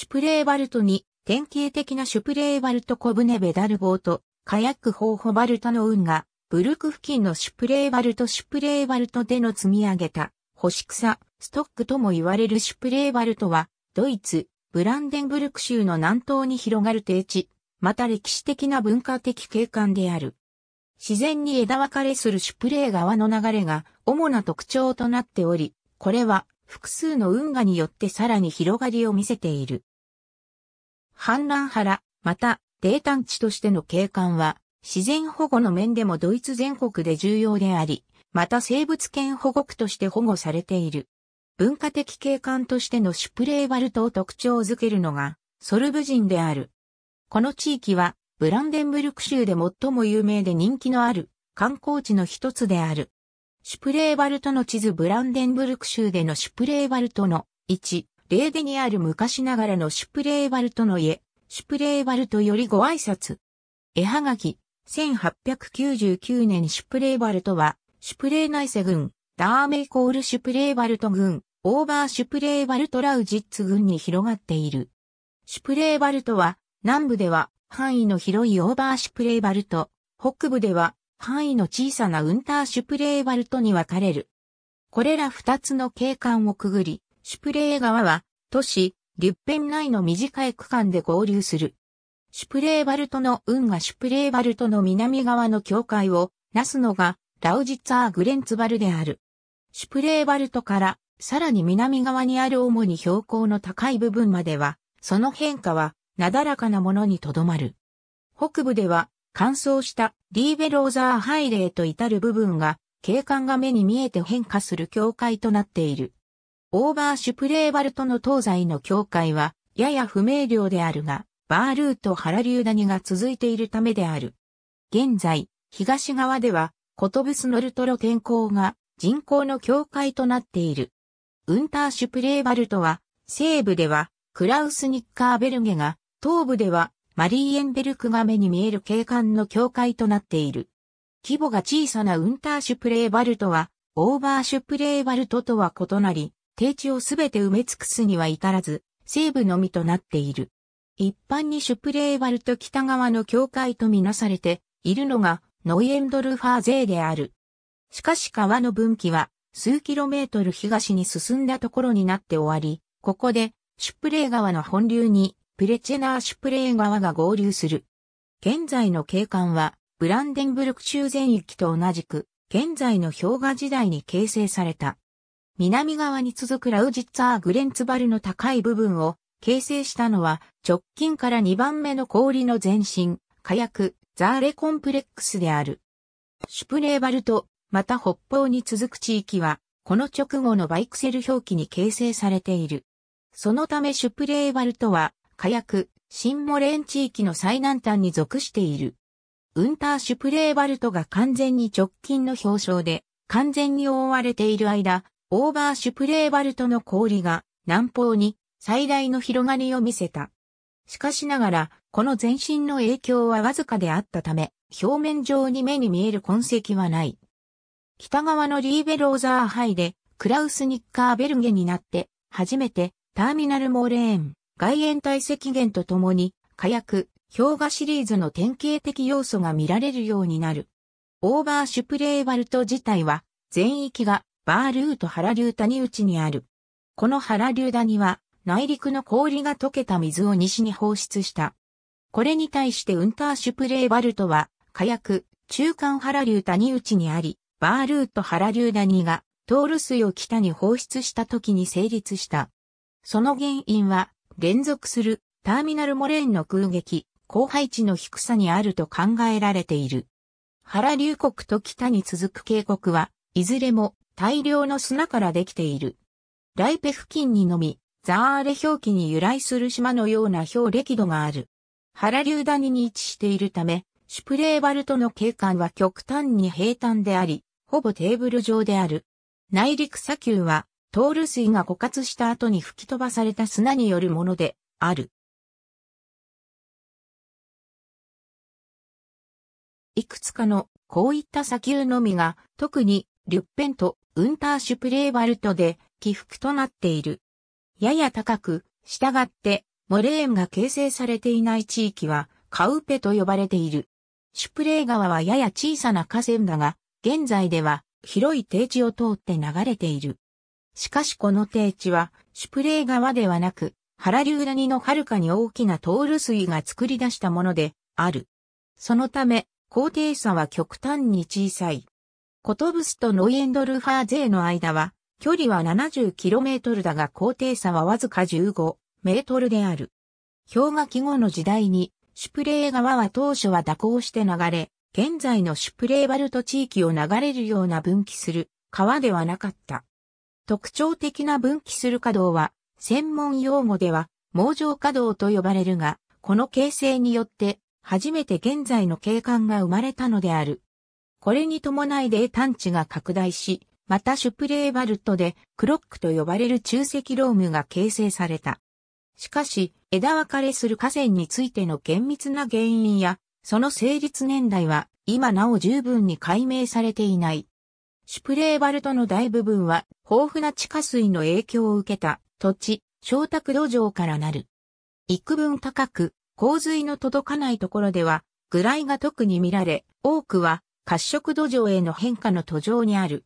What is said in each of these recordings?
シュプレーバルトに典型的なシュプレーバルト小舟ベダルボーとカヤックホーホバルタの運河、ブルク付近のシュプレーバルトシュプレーバルトでの積み上げた星草、ストックとも言われるシュプレーバルトはドイツ、ブランデンブルク州の南東に広がる低地、また歴史的な文化的景観である。自然に枝分かれするシュプレー川の流れが主な特徴となっており、これは複数の運河によってさらに広がりを見せている。反乱原、また、泥炭地としての景観は、自然保護の面でもドイツ全国で重要であり、また生物圏保護区として保護されている。文化的景観としてのシュプレーバルトを特徴づけるのが、ソルブ人である。この地域は、ブランデンブルク州で最も有名で人気のある観光地の一つである。シュプレーバルトの地図ブランデンブルク州でのシュプレーバルトの位置、レーデにある昔ながらのシュプレーバルトの家、シュプレーバルトよりご挨拶。絵はがき、1899年シュプレーバルトは、シュプレーナイセ軍、ダーメイコールシュプレーバルト軍、オーバーシュプレーバルトラウジッツ軍に広がっている。シュプレーバルトは、南部では範囲の広いオーバーシュプレーバルト、北部では範囲の小さなウンターシュプレーバルトに分かれる。これら二つの景観をくぐり、シュプレー川は、都市、リュッペン内の短い区間で合流する。シュプレーバルトの運河シュプレーバルトの南側の境界をなすのがラウジツァーグレンツバルである。シュプレーバルトからさらに南側にある主に標高の高い部分までは、その変化はなだらかなものにとどまる。北部では乾燥したリーベローザーハイレーと至る部分が景観が目に見えて変化する境界となっている。オーバーシュプレーバルトの東西の境界は、やや不明瞭であるが、バールート原流谷が続いているためである。現在、東側では、コトブスノルトロ天候が人口の境界となっている。ウンターシュプレーバルトは、西部では、クラウスニッカーベルゲが、東部では、マリーエンベルクが目に見える景観の境界となっている。規模が小さなウンターシュプレーバルトは、オーバーシュプレーバルトとは異なり、低地をすべて埋め尽くすには至らず、西部のみとなっている。一般にシュプレーバルと北側の境界とみなされているのがノイエンドルファー勢である。しかし川の分岐は数キロメートル東に進んだところになって終わり、ここでシュプレー川の本流にプレチェナーシュプレー川が合流する。現在の景観はブランデンブルク州全域と同じく現在の氷河時代に形成された南側に続くラウジッツァーグレンツバルの高い部分を形成したのは直近から2番目の氷の前身、火薬、ザーレコンプレックスである。シュプレーバルと、また北方に続く地域は、この直後のバイクセル表記に形成されている。そのためシュプレーバルとは、火薬、シンモレーン地域の最南端に属している。ウンターシュプレーバルトが完全に直近の表彰で、完全に覆われている間、オーバーシュプレーバルトの氷が南方に最大の広がりを見せた。しかしながら、この前進の影響はわずかであったため、表面上に目に見える痕跡はない。北側のリーベローザー杯で、クラウス・ニッカーベルゲになって、初めて、ターミナルモーレーン、外縁体積源とともに、火薬、氷河シリーズの典型的要素が見られるようになる。オーバーシュプレーバルト自体は、全域がバールート原流谷内にある。この原流谷は、内陸の氷が溶けた水を西に放出した。これに対してウンターシュプレーバルトは、火薬、中間原流谷内にあり、バールート原流谷が、トール水を北に放出した時に成立した。その原因は、連続するターミナルモレーンの空撃、後配地の低さにあると考えられている。原流国と北に続く渓谷は、いずれも大量の砂からできている。ライペ付近にのみ、ザーレ表記に由来する島のような氷歴度がある。原流谷に位置しているため、シュプレーバルトの景観は極端に平坦であり、ほぼテーブル状である。内陸砂丘は、トール水が枯渇した後に吹き飛ばされた砂によるものである。いくつかのこういった砂丘のみが特にリュッペンとウンターシュプレーバルトで起伏となっている。やや高く、従って、モレーンが形成されていない地域は、カウペと呼ばれている。シュプレー川はやや小さな河川だが、現在では広い低地を通って流れている。しかしこの低地は、シュプレー川ではなく、原流谷の遥かに大きな通る水が作り出したもので、ある。そのため、高低差は極端に小さい。コトブスとノイエンドルファー勢の間は、距離は 70km だが高低差はわずか 15m である。氷河期後の時代に、シュプレー川は当初は蛇行して流れ、現在のシュプレーバルト地域を流れるような分岐する川ではなかった。特徴的な分岐する稼働は、専門用語では、網状稼働と呼ばれるが、この形成によって、初めて現在の景観が生まれたのである。これに伴い泥探知が拡大し、またシュプレーバルトでクロックと呼ばれる中石ロームが形成された。しかし、枝分かれする河川についての厳密な原因や、その成立年代は今なお十分に解明されていない。シュプレーバルトの大部分は豊富な地下水の影響を受けた土地、小宅土壌からなる。幾分高く、洪水の届かないところでは、ぐらいが特に見られ、多くは褐色土壌への変化の途上にある。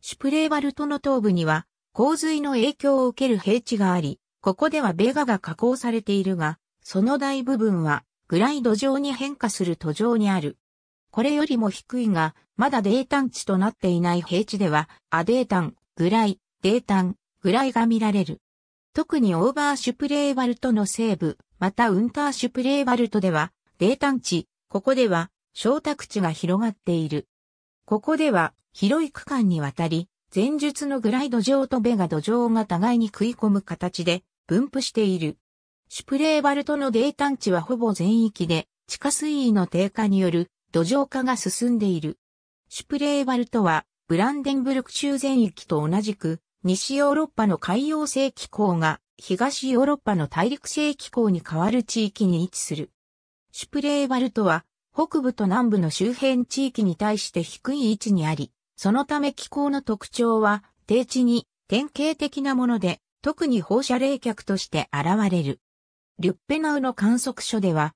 シュプレーバルトの東部には洪水の影響を受ける平地があり、ここではベガが加工されているが、その大部分はグライド壌に変化する途上にある。これよりも低いが、まだ泥炭地となっていない平地では、アデータン、グライ、泥炭、グライが見られる。特にオーバーシュプレーバルトの西部、またウンターシュプレーバルトでは、泥炭地、ここでは小宅地が広がっている。ここでは広い区間にわたり、前述のグライド上とベガ土壌が互いに食い込む形で分布している。シュプレーバルトの泥炭地はほぼ全域で地下水位の低下による土壌化が進んでいる。シュプレーバルトはブランデンブルク州全域と同じく西ヨーロッパの海洋性気候が東ヨーロッパの大陸性気候に変わる地域に位置する。シュプレーバルトは北部と南部の周辺地域に対して低い位置にあり、そのため気候の特徴は低地に典型的なもので、特に放射冷却として現れる。リュッペナウの観測所では、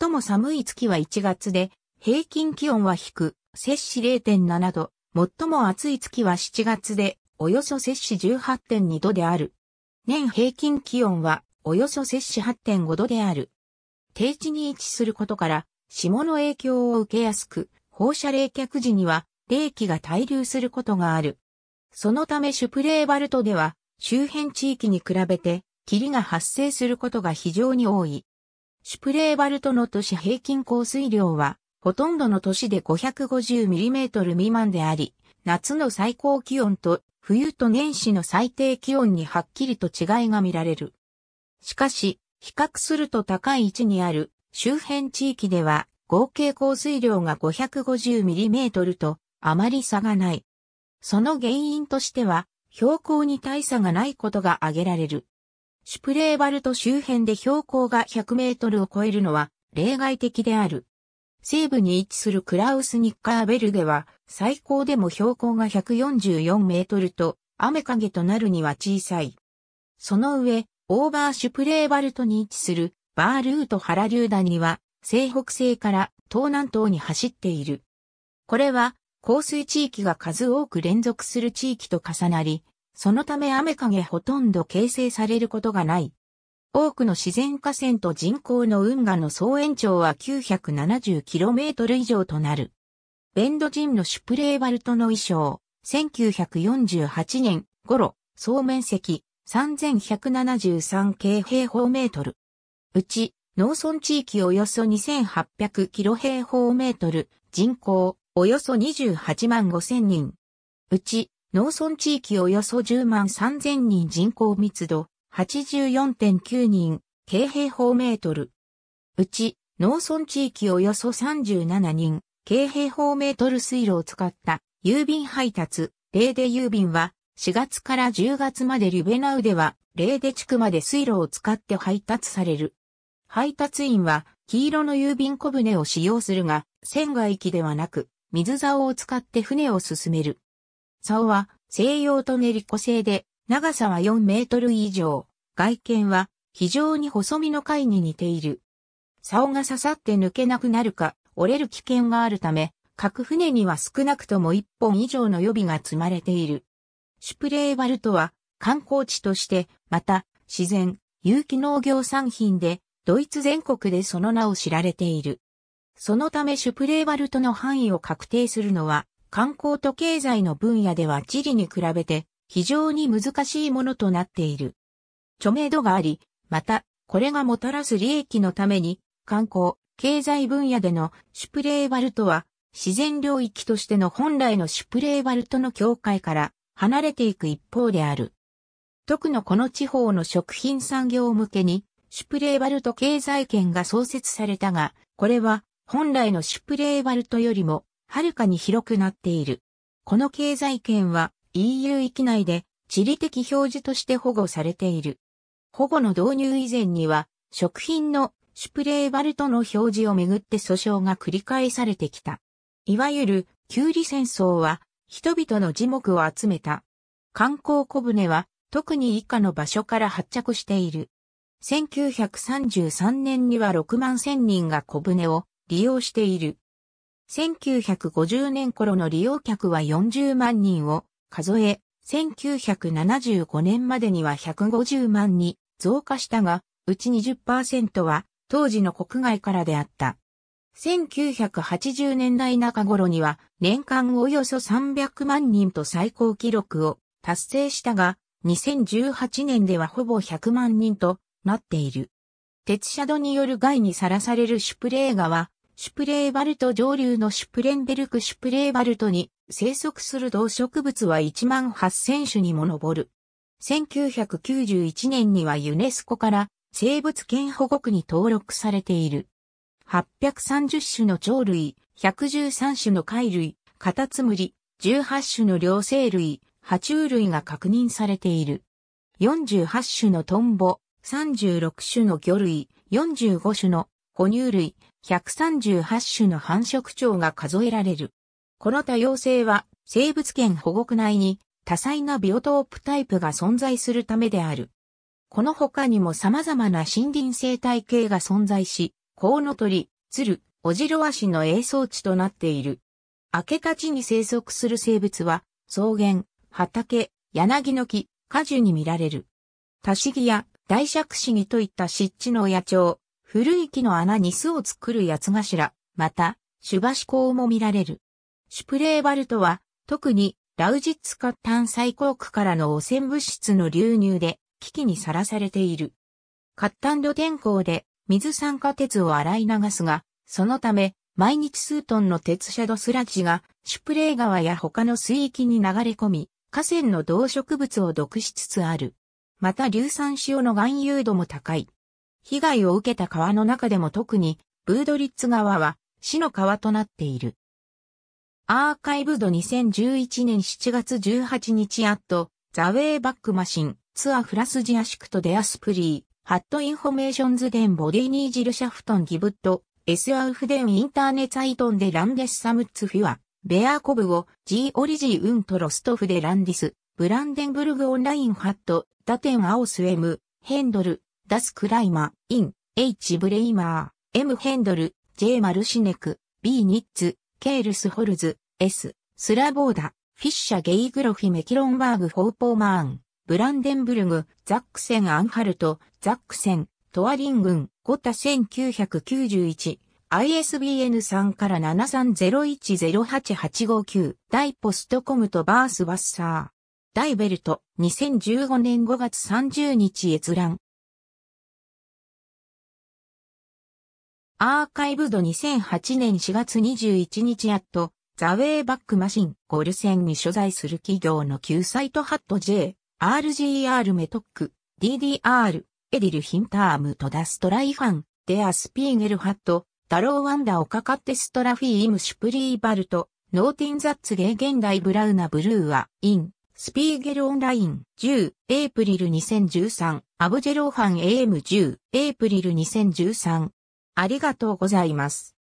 最も寒い月は1月で、平均気温は低、摂氏0.7度、最も暑い月は7月で、およそ摂氏18.2度である。年平均気温は、およそ摂氏8.5度である。低地に位置することから、霜の影響を受けやすく、放射冷却時には冷気が滞留することがある。そのためシュプレーバルトでは周辺地域に比べて霧が発生することが非常に多い。シュプレーバルトの都市平均降水量はほとんどの都市で 550mm 未満であり、夏の最高気温と冬と年始の最低気温にはっきりと違いが見られる。しかし、比較すると高い位置にある周辺地域では合計降水量が 550mm とあまり差がない。その原因としては標高に大差がないことが挙げられる。シュプレーバルト周辺で標高が100メートルを超えるのは例外的である。西部に位置するクラウス・ニッカーベルでは最高でも標高が144メートルと雨影となるには小さい。その上、オーバーシュプレーバルトに位置するバールート原流谷には、西北西から東南東に走っている。これは、降水地域が数多く連続する地域と重なり、そのため雨影ほとんど形成されることがない。多くの自然河川と人口の運河の総延長は 970km 以上となる。ベンド人のシュプレーバルトの衣装、1948年頃、総面積3173平方メートル。うち、農村地域およそ2800キロ平方メートル、人口およそ28万5千人。うち、農村地域およそ10万3千人人口密度84.9人、京平方メートル。うち、農村地域およそ37人、京平方メートル水路を使った郵便配達、例で郵便は4月から10月までリュベナウでは、例で地区まで水路を使って配達される。配達員は黄色の郵便小舟を使用するが、船外機ではなく、水竿を使って船を進める。竿は西洋と練り子製で、長さは4メートル以上。外見は非常に細身の貝に似ている。竿が刺さって抜けなくなるか、折れる危険があるため、各船には少なくとも1本以上の予備が積まれている。シュプレーバルトは観光地として、また自然、有機農業産品でドイツ全国でその名を知られている。そのためシュプレーバルトの範囲を確定するのは、観光と経済の分野では地理に比べて非常に難しいものとなっている。著名度があり、また、これがもたらす利益のために、観光、経済分野でのシュプレーバルトは、自然領域としての本来のシュプレーバルトの境界から離れていく一方である。特のこの地方の食品産業向けに、シュプレーバルト経済圏が創設されたが、これは本来のシュプレーバルトよりもはるかに広くなっている。この経済圏は EU 域内で地理的表示として保護されている。保護の導入以前には食品のシュプレーバルトの表示をめぐって訴訟が繰り返されてきた。いわゆるキュウリ戦争は人々の樹木を集めた。観光小舟は特に以下の場所から発着している。1933年には6万1000人が小舟を利用している。1950年頃の利用客は40万人を数え、1975年までには150万に増加したが、うち20%は当時の国外からであった。1980年代中頃には年間およそ300万人と最高記録を達成したが、2018年ではほぼ100万人となっている。鉄シャドによる害にさらされるシュプレーガは、シュプレーバルト上流のシュプレンベルクシュプレーバルトに生息する動植物は1万8000種にも上る。1991年にはユネスコから生物圏保護区に登録されている。830種の鳥類、113種の貝類、カタツムリ、18種の両生類、爬虫類が確認されている。48種のトンボ、36種の魚類、45種の哺乳類、138種の繁殖鳥が数えられる。この多様性は生物圏保護区内に多彩なビオトープタイプが存在するためである。この他にも様々な森林生態系が存在し、コウノトリ、ツル、オジロワシの栄草地となっている。明け立ちに生息する生物は、草原、畑、柳の木、果樹に見られる。シギや大釈市にといった湿地の野鳥、古い木の穴に巣を作る八頭、また、シュバシコウも見られる。シュプレーバルトは、特に、ラウジッツカ炭細工区からの汚染物質の流入で、危機にさらされている。カッタン天候で、水酸化鉄を洗い流すが、そのため、毎日数トンの鉄シャドスラッジが、シュプレー川や他の水域に流れ込み、河川の動植物を毒しつつある。また硫酸塩の含有度も高い。被害を受けた川の中でも特に、ブードリッツ川は死の川となっている。アーカイブド2011年7月18日アット、ザ・ウェイ・バック・マシン、ツア・フラスジア・シクト・デ・アスプリー、ハット・インフォメーションズ・デン・ボディニー・ジル・シャフトン・ギブット、エス・アウフデン・インターネツアイトン・デ・ランデス・サムッツ・フィア、ベア・コブを、ジー・オリジー・ウント・ロストフ・デ・ランディス、ブランデンブルグ・オンライン・ハット、ダテン・アオス・エム、ヘンドル、ダス・クライマ、イン、H・ ブレイマー、M・ ヘンドル、J・ マルシネク、B・ ニッツ、ケールス・ホルズ、S・ スラボーダ、フィッシャ・ゲイグロフィ・メキロンバーグ・ホーポーマーン、ブランデンブルグ、ザックセン・アンハルト、ザックセン、トアリングン、ゴタ1991、ISBN 3から73010885 9大ポストコムとバースバッサー。大ベルト、2015年5月30日閲覧。アーカイブド2008年4月21日アット、ザウェイバックマシン、ゴルセンに所在する企業の旧サイトハット J、RGR メトック、DDR、エディルヒンタームとダストライファン、デアスピーゲルハット、タローワンダをかかってストラフィーイムシュプリーバルト、ノーティンザッツゲー現代ブラウナブルーア、イン、スピーゲルオンライン10、エイプリル2013、アブジェローハン AM10、エイプリル2013。ありがとうございます。